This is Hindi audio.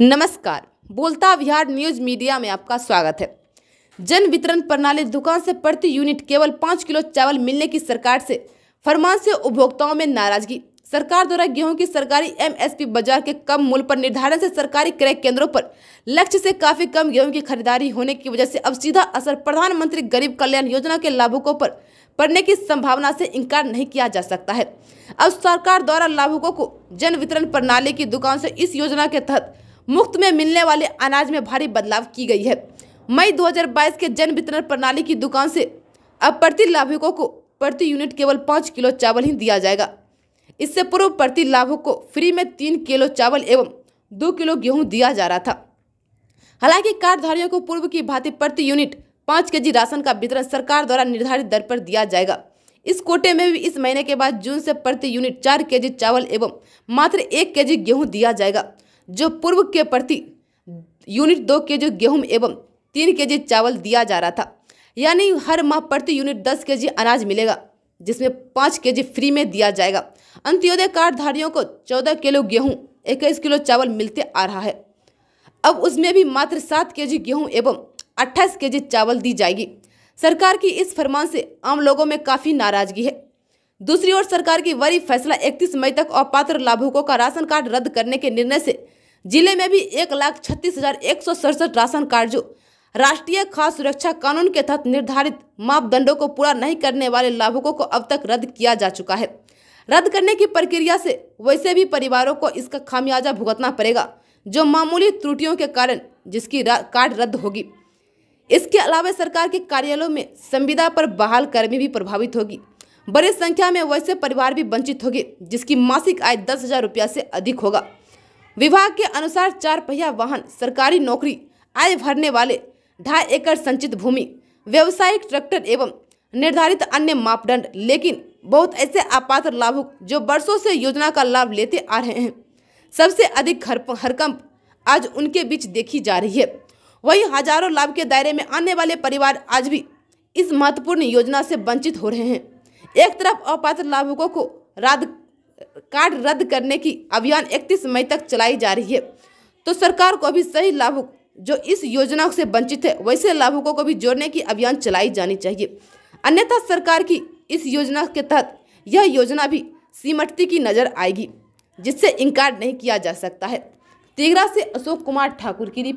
नमस्कार बोलता बिहार न्यूज मीडिया में आपका स्वागत है जन वितरण प्रणाली दुकान से प्रति यूनिट केवल पाँच किलो चावल मिलने की सरकार से फरमान से उपभोक्ताओं में नाराजगी सरकार द्वारा गेहूं की सरकारी एमएसपी बाजार के कम मूल्य पर निर्धारण से सरकारी क्रय केंद्रों पर लक्ष्य से काफी कम गेहूं की खरीदारी होने की वजह से अब सीधा असर प्रधानमंत्री गरीब कल्याण योजना के लाभुकों पर पड़ने की संभावना से इनकार नहीं किया जा सकता है अब सरकार द्वारा लाभुकों को जन वितरण प्रणाली की दुकान से इस योजना के तहत मुफ्त में मिलने वाले अनाज में भारी बदलाव की गई है मई 2022 के जन वितरण प्रणाली की दुकान से अब प्रति लाभुकों को प्रति यूनिट केवल पाँच किलो चावल ही दिया जाएगा इससे पूर्व प्रति लाभुक को फ्री में तीन किलो चावल एवं दो किलो गेहूँ दिया जा रहा था हालांकि कार्डधारियों को पूर्व की भांति प्रति यूनिट पाँच के राशन का वितरण सरकार द्वारा निर्धारित दर पर दिया जाएगा इस कोटे में भी इस महीने के बाद जून से प्रति यूनिट चार के चावल एवं मात्र एक के गेहूं दिया जाएगा जो पूर्व के प्रति यूनिट दो के जो गेहूं एवं तीन के जी चावल दिया जा रहा था यानी हर माह प्रति यूनिट दस के जी अनाज मिलेगा जिसमें पाँच के जी फ्री में दिया जाएगा अंत्योदय कार्डधारियों को चौदह किलो गेहूँ इक्कीस किलो चावल मिलते आ रहा है अब उसमें भी मात्र सात के जी गेहूँ एवं अट्ठाईस के जी चावल दी जाएगी सरकार की इस फरमान से आम लोगों में काफ़ी नाराजगी है दूसरी ओर सरकार की वरी फैसला इकतीस मई तक अपात्र लाभुकों का राशन कार्ड रद्द करने के निर्णय से जिले में भी एक लाख छत्तीस हजार एक सौ सड़सठ राशन कार्ड जो राष्ट्रीय खाद्य सुरक्षा कानून के तहत निर्धारित मापदंडों को पूरा नहीं करने वाले लाभुकों को अब तक रद्द किया जा चुका है रद्द करने की प्रक्रिया से वैसे भी परिवारों को इसका खामियाजा भुगतना पड़ेगा जो मामूली त्रुटियों के कारण जिसकी कार्ड रद्द होगी इसके अलावा सरकार के कार्यालयों में संविदा पर बहाल कर्मी भी प्रभावित होगी बड़ी संख्या में वैसे परिवार भी वंचित होगी जिसकी मासिक आय दस हजार रुपया से अधिक होगा विभाग के अनुसार चार पहिया वाहन सरकारी नौकरी आय भरने वाले ढाई एकड़ संचित भूमि व्यवसायिक ट्रैक्टर एवं निर्धारित अन्य मापदंड लेकिन बहुत ऐसे आपात्र लाभुक जो वर्षों से योजना का लाभ लेते आ रहे हैं सबसे अधिक हरकंप आज उनके बीच देखी जा रही है वही हजारों लाभ के दायरे में आने वाले परिवार आज भी इस महत्वपूर्ण योजना से वंचित हो रहे हैं एक तरफ अपात्र लाभुकों को रद्द कार्ड रद्द करने की अभियान 31 मई तक चलाई जा रही है तो सरकार को भी सही लाभुक जो इस योजना से वंचित है वैसे लाभुकों को भी जोड़ने की अभियान चलाई जानी चाहिए अन्यथा सरकार की इस योजना के तहत यह योजना भी सिमटती की नजर आएगी जिससे इनकार नहीं किया जा सकता है तिगरा से अशोक कुमार ठाकुर की